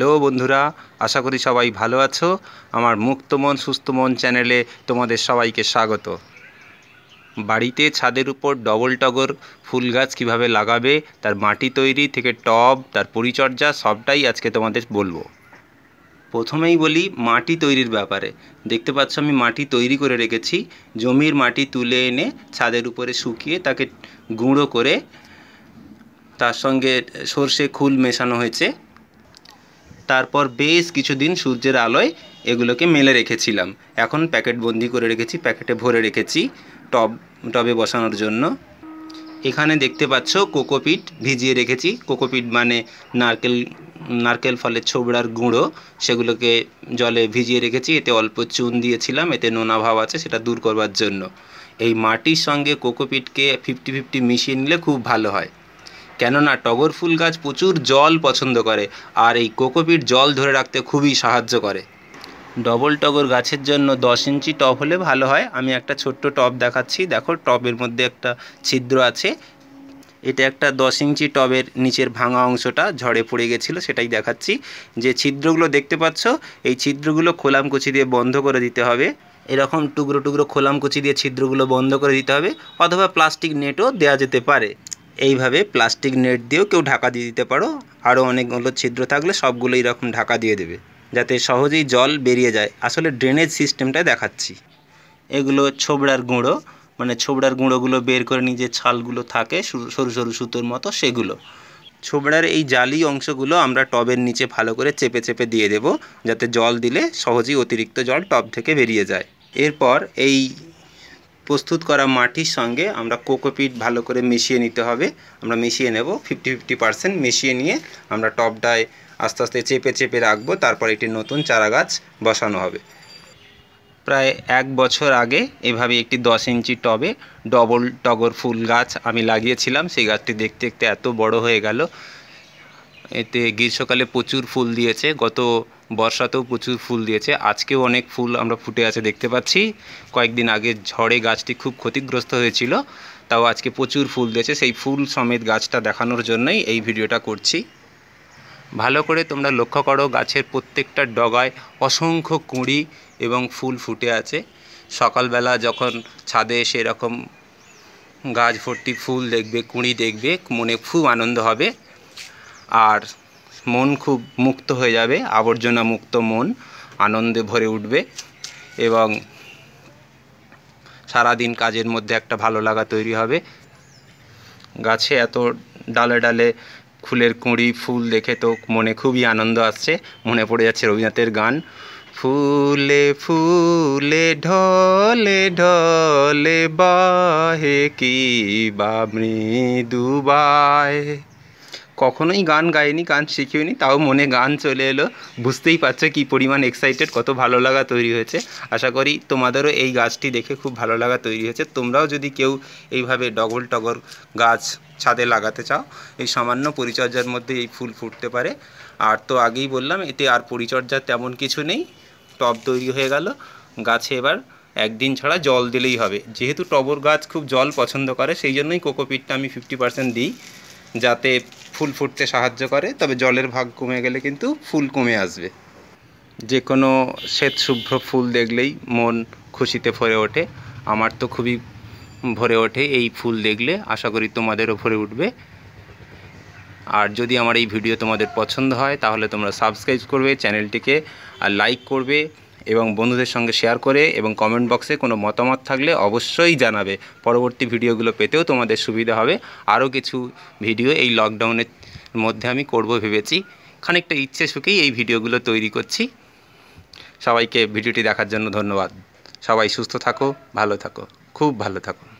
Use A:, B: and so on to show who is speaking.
A: hello বন্ধুরা আশা করি সবাই ভালো আছো আমার মুক্ত মন সুস্থ মন চ্যানেলে তোমাদের সবাইকে স্বাগত বাড়িতে ছাদের উপর ডবল টগর ফুল গাছ কীভাবে লাগাবে তার মাটি তৈরি থেকে টব তার পরিচর্যা সবটাই আজকে তোমাদের বলবো প্রথমেই বলি মাটি তৈরির ব্যাপারে দেখতে পাচ্ছ আমি মাটি তৈরি করে রেখেছি জমির মাটি তুলে এনে ছাদের উপরে শুকিয়ে তাকে গুঁড়ো করে তার সঙ্গে সর্ষে খুল মেশানো হয়েছে তারপর বেশ কিছুদিন সূর্যের আলোয় এগুলোকে মেলে রেখেছিলাম এখন প্যাকেট বন্দি করে রেখেছি প্যাকেটে ভরে রেখেছি টব টবে বসানোর জন্য এখানে দেখতে পাচ্ছ কোকোপিট ভিজিয়ে রেখেছি কোকোপিট মানে নারকেল নারকেল ফলের ছোবড়ার গুঁড়ো সেগুলোকে জলে ভিজিয়ে রেখেছি এতে অল্প চুন দিয়েছিলাম এতে নোনা ভাব আছে সেটা দূর করবার জন্য এই মাটির সঙ্গে কোকোপিটকে ফিফটি ফিফটি মিশিয়ে নিলে খুব ভালো হয় কেননা টগর ফুল গাছ প্রচুর জল পছন্দ করে আর এই কোকোপিট জল ধরে রাখতে খুবই সাহায্য করে ডবল টগর গাছের জন্য দশ ইঞ্চি টব হলে ভালো হয় আমি একটা ছোট্ট টব দেখাচ্ছি দেখো টবের মধ্যে একটা ছিদ্র আছে এটা একটা দশ ইঞ্চি টবের নিচের ভাঙা অংশটা ঝড়ে পড়ে গেছিলো সেটাই দেখাচ্ছি যে ছিদ্রগুলো দেখতে পাচ্ছ এই ছিদ্রগুলো খোলামকুচি দিয়ে বন্ধ করে দিতে হবে এরকম টুকরো টুকরো খোলামকুচি দিয়ে ছিদ্রগুলো বন্ধ করে দিতে হবে অথবা প্লাস্টিক নেটও দেয়া যেতে পারে এইভাবে প্লাস্টিক নেট দিয়েও কেউ ঢাকা দিয়ে দিতে পারো আরও অনেকগুলো ছিদ্র থাকলে সবগুলো এরকম ঢাকা দিয়ে দেবে যাতে সহজেই জল বেরিয়ে যায় আসলে ড্রেনেজ সিস্টেমটা দেখাচ্ছি এগুলো ছোবড়ার গুঁড়ো মানে ছোবড়ার গুঁড়োগুলো বের করে নিয়ে যে ছালগুলো থাকে সরু সরু সুতোর মতো সেগুলো ছোবড়ার এই জালি অংশগুলো আমরা টবের নিচে ভালো করে চেপে চেপে দিয়ে দেব যাতে জল দিলে সহজেই অতিরিক্ত জল টব থেকে বেরিয়ে যায় এরপর এই প্রস্তুত করা মাটির সঙ্গে আমরা কোকোপিট ভালো করে মিশিয়ে নিতে হবে আমরা মিশিয়ে নেব ফিফটি ফিফটি পারসেন্ট মিশিয়ে নিয়ে আমরা টপটায় আস্তে আস্তে চেপে চেপে রাখবো তারপর একটি নতুন চারা গাছ বসানো হবে প্রায় এক বছর আগে এভাবে একটি দশ ইঞ্চি টবে ডবল টগর ফুল গাছ আমি লাগিয়েছিলাম সেই গাছটি দেখতে দেখতে এত বড় হয়ে গেল এতে গ্রীষ্মকালে প্রচুর ফুল দিয়েছে গত বর্ষাতেও প্রচুর ফুল দিয়েছে আজকেও অনেক ফুল আমরা ফুটে আছে দেখতে পাচ্ছি কয়েকদিন আগে ঝড়ে গাছটি খুব ক্ষতিগ্রস্ত হয়েছিল তাও আজকে প্রচুর ফুল দিয়েছে সেই ফুল সমেত গাছটা দেখানোর জন্যই এই ভিডিওটা করছি ভালো করে তোমরা লক্ষ্য করো গাছের প্রত্যেকটা ডগায় অসংখ্য কুঁড়ি এবং ফুল ফুটে আছে সকালবেলা যখন ছাদে এসে এরকম গাছ ভর্তি ফুল দেখবে কুঁড়ি দেখবে মনে খুব আনন্দ হবে আর মন খুব মুক্ত হয়ে যাবে আবর্জনা মুক্ত মন আনন্দে ভরে উঠবে এবং সারাদিন কাজের মধ্যে একটা ভালো লাগা তৈরি হবে গাছে এত ডালে ডালে ফুলের কুঁড়ি ফুল দেখে তো মনে খুবই আনন্দ আসছে মনে পড়ে যাচ্ছে রবীন্দ্রনাথের গান ফুলে ফুলে ঢলে ঢলে বাহে কি বা মৃদু বায় কখনোই গান গাইনি গান শিখিওনি তাও মনে গান চলে এলো বুঝতেই পারছো কী পরিমাণ এক্সাইটেড কত ভালো লাগা তৈরি হয়েছে আশা করি তোমাদেরও এই গাছটি দেখে খুব ভালো লাগা তৈরি হয়েছে তোমরাও যদি কেউ এইভাবে ডগল টগর গাছ ছাদে লাগাতে চাও এই সামান্য পরিচর্যার মধ্যে এই ফুল ফুটতে পারে আর তো আগেই বললাম এতে আর পরিচর্যার তেমন কিছু নেই টব তৈরি হয়ে গেল গাছে এবার একদিন ছাড়া জল দিলেই হবে যেহেতু টবর গাছ খুব জল পছন্দ করে সেই জন্যই কোকোপিটটা আমি ফিফটি পার্সেন্ট দিই যাতে ফুল ফুটতে সাহায্য করে তবে জলের ভাগ কমে গেলে কিন্তু ফুল কমে আসবে যে কোনো শ্বেত শুভ্র ফুল দেখলেই মন খুশিতে ভরে ওঠে আমার তো খুবই ভরে ওঠে এই ফুল দেখলে আশা করি তোমাদেরও ভরে উঠবে আর যদি আমার এই ভিডিও তোমাদের পছন্দ হয় তাহলে তোমরা সাবস্ক্রাইব করবে চ্যানেলটিকে আর লাইক করবে এবং বন্ধুদের সঙ্গে শেয়ার করে এবং কমেন্ট বক্সে কোনো মতামত থাকলে অবশ্যই জানাবে পরবর্তী ভিডিওগুলো পেতেও তোমাদের সুবিধা হবে আরও কিছু ভিডিও এই লকডাউনের মধ্যে আমি করব ভেবেছি খানিকটা ইচ্ছে সুখেই এই ভিডিওগুলো তৈরি করছি সবাইকে ভিডিওটি দেখার জন্য ধন্যবাদ সবাই সুস্থ থাকো ভালো থাকো খুব ভালো থাকো